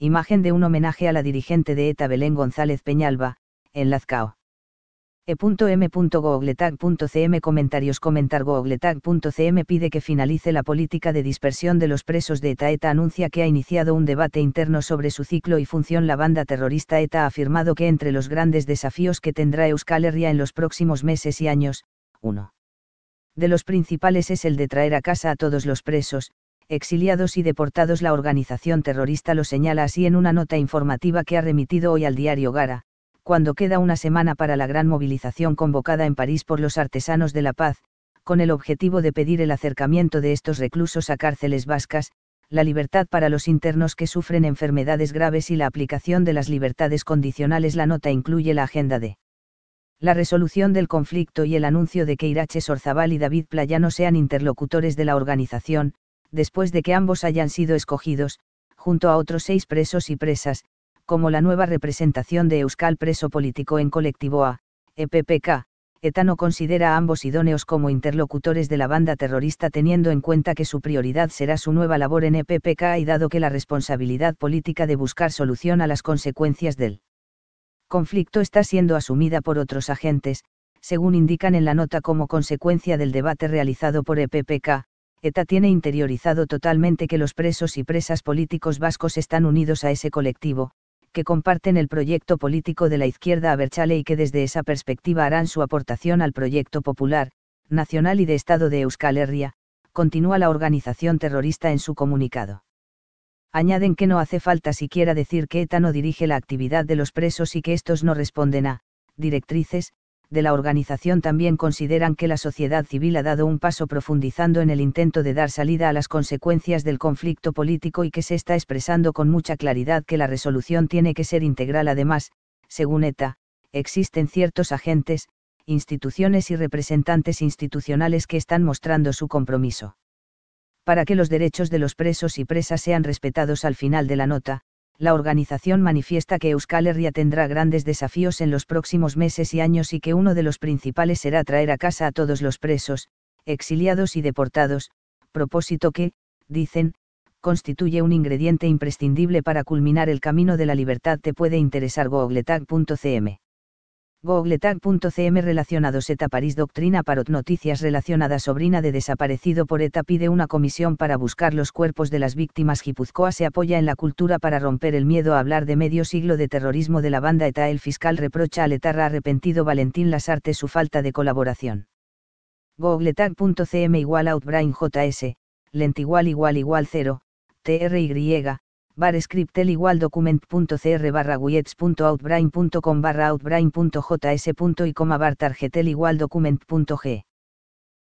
imagen de un homenaje a la dirigente de ETA Belén González Peñalba, en Lazcao. E.m.googletag.cm Comentarios Comentar googletag.cm pide que finalice la política de dispersión de los presos de ETA. ETA anuncia que ha iniciado un debate interno sobre su ciclo y función. La banda terrorista ETA ha afirmado que entre los grandes desafíos que tendrá Euskal Herria en los próximos meses y años, uno de los principales es el de traer a casa a todos los presos, exiliados y deportados. La organización terrorista lo señala así en una nota informativa que ha remitido hoy al diario Gara, cuando queda una semana para la gran movilización convocada en París por los artesanos de la paz, con el objetivo de pedir el acercamiento de estos reclusos a cárceles vascas, la libertad para los internos que sufren enfermedades graves y la aplicación de las libertades condicionales. La nota incluye la agenda de la resolución del conflicto y el anuncio de que Irache Sorzabal y David Playano sean interlocutores de la organización, después de que ambos hayan sido escogidos, junto a otros seis presos y presas, como la nueva representación de Euskal Preso Político en Colectivo A, EPPK, Etano considera a ambos idóneos como interlocutores de la banda terrorista teniendo en cuenta que su prioridad será su nueva labor en EPPK y dado que la responsabilidad política de buscar solución a las consecuencias del conflicto está siendo asumida por otros agentes, según indican en la nota como consecuencia del debate realizado por EPPK, ETA tiene interiorizado totalmente que los presos y presas políticos vascos están unidos a ese colectivo, que comparten el proyecto político de la izquierda Berchale y que desde esa perspectiva harán su aportación al proyecto popular, nacional y de Estado de Euskal Herria, continúa la organización terrorista en su comunicado. Añaden que no hace falta siquiera decir que ETA no dirige la actividad de los presos y que estos no responden a directrices, de la organización también consideran que la sociedad civil ha dado un paso profundizando en el intento de dar salida a las consecuencias del conflicto político y que se está expresando con mucha claridad que la resolución tiene que ser integral. Además, según ETA, existen ciertos agentes, instituciones y representantes institucionales que están mostrando su compromiso. Para que los derechos de los presos y presas sean respetados al final de la nota, la organización manifiesta que Euskal Herria tendrá grandes desafíos en los próximos meses y años y que uno de los principales será traer a casa a todos los presos, exiliados y deportados, propósito que, dicen, constituye un ingrediente imprescindible para culminar el camino de la libertad. Te puede interesar googletag.cm. GoogleTag.cm relacionados ETA París Doctrina Parot Noticias relacionada Sobrina de desaparecido por ETA pide una comisión para buscar los cuerpos de las víctimas Gipuzkoa se apoya en la cultura para romper el miedo a hablar de medio siglo de terrorismo de la banda ETA El fiscal reprocha al etarra arrepentido Valentín Lasarte su falta de colaboración. GoogleTag.cm igual out JS, lent igual igual igual TRY, bar scriptel igual document.cr barra com barra outbrain.js. y coma bar targetel igual document.g.